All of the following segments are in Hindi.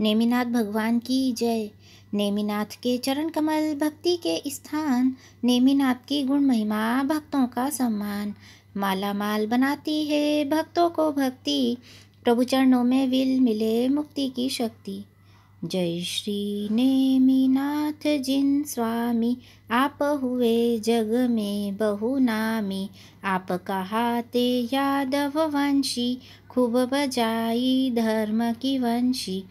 नेमिनाथ भगवान की जय नेमिनाथ के चरण कमल भक्ति के स्थान नेमिनाथ की गुण महिमा भक्तों का सम्मान माला माल बनाती है भक्तों को भक्ति प्रभु चरणों में विल मिले मुक्ति की शक्ति जय श्री नेमिनाथ जिन स्वामी आप हुए जग में बहु नामी आप कहाते यादव वंशी खूब बजाई धर्म की वंशी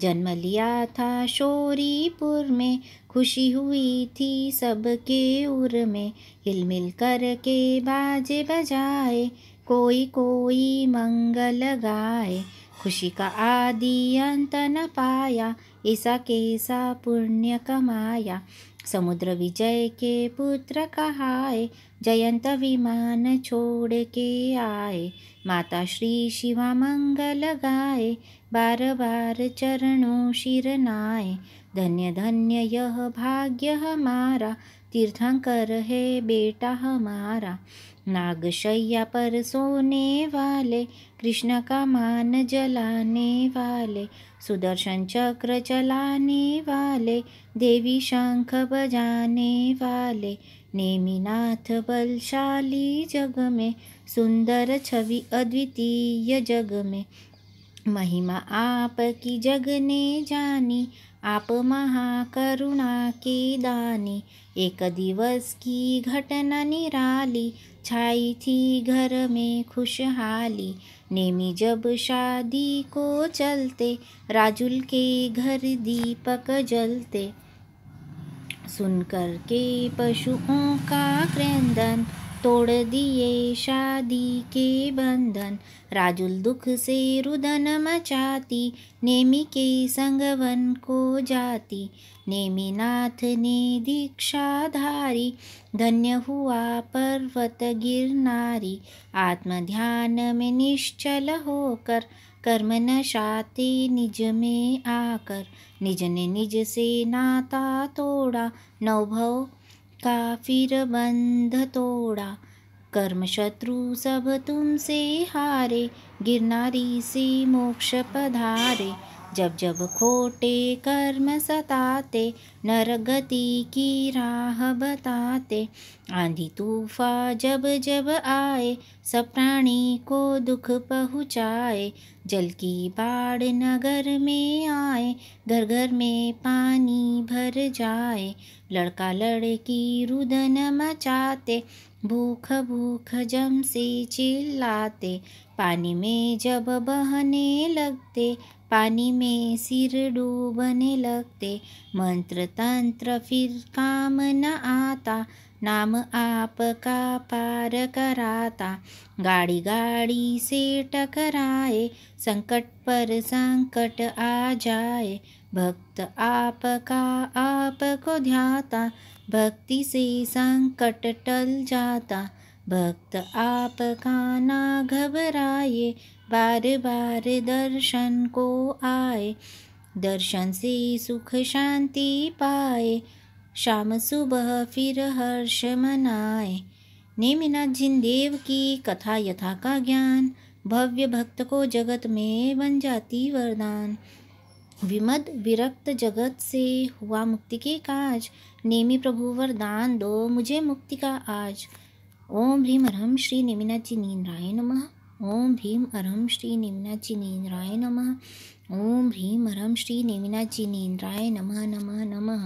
जन्म लिया था शोरीपुर में खुशी हुई थी सबके उर में हिल मिल कर के बाजे बजाए कोई कोई मंगल गाए खुशी का आदि अंत न पाया ऐसा कैसा पुण्य कमाया समुद्र विजय के पुत्र कहाए जयंत विमान छोड़ के आए माता श्री शिवा मंगल गाए बार बार चरणों शिरनाए धन्य धन्य यह भाग्य हमारा तीर्थंकर है बेटा हमारा नागशैया पर सोने वाले कृष्ण का मान जलाने वाले सुदर्शन चक्र चलाने वाले देवी शंख बजाने वाले नेमिनाथ बलशाली जग में सुंदर छवि अद्वितीय जग में महिमा आपकी जगने जानी आप महाकरुणा के दानी एक दिवस की घटना निराली छाई थी घर में खुशहाली नेमी जब शादी को चलते राजुल के घर दीपक जलते सुनकर के पशुओं का क्रंदन तोड़ दिए शादी के बंधन राजुल दुख से रुदन मचाती नेमी के संगवन को जाती नाथ ने दीक्षा धारी धन्य हुआ पर्वत गिरनारी ध्यान में निश्चल होकर कर्म नशाते निज में आकर निज ने निज से नाता तोड़ा नवभव का फिर बंध तोड़ा कर्म शत्रु सब तुमसे हारे गिरनारी से मोक्ष पधारे जब जब खोटे कर्म सताते नर गति की राह बताते आंधी तूफा जब जब आए सब प्राणी को दुख पहुँचाए जल की बाढ़ नगर में आए घर घर में पानी भर जाए लड़का लड़की रुदन मचाते भूख भूख जम से चिल्लाते पानी में जब बहने लगते पानी में सिर डूबने लगते मंत्र तंत्र फिर काम न आता नाम आपका पार कराता गाड़ी गाड़ी से टकराए संकट पर संकट आ जाए भक्त आपका आपको ध्याता भक्ति से संकट टल जाता भक्त आपका ना घबराए बार बार दर्शन को आए दर्शन से सुख शांति पाए शाम सुबह फिर हर्ष मनाए नेमिनाथ देव की कथा यथा का ज्ञान भव्य भक्त को जगत में बन जाती वरदान विमद विरक्त जगत से हुआ मुक्ति के काज नेमी प्रभु वरदान दो मुझे मुक्ति का आज ओम ह्रीम श्री नेमिनाथ जी नींद राय नमः ओम भीम अरहम श्री निम्नाचिनेन्द्राय नम ओम भीम अरहम श्री निम्नाचिनेन्द्राय नम नम नमः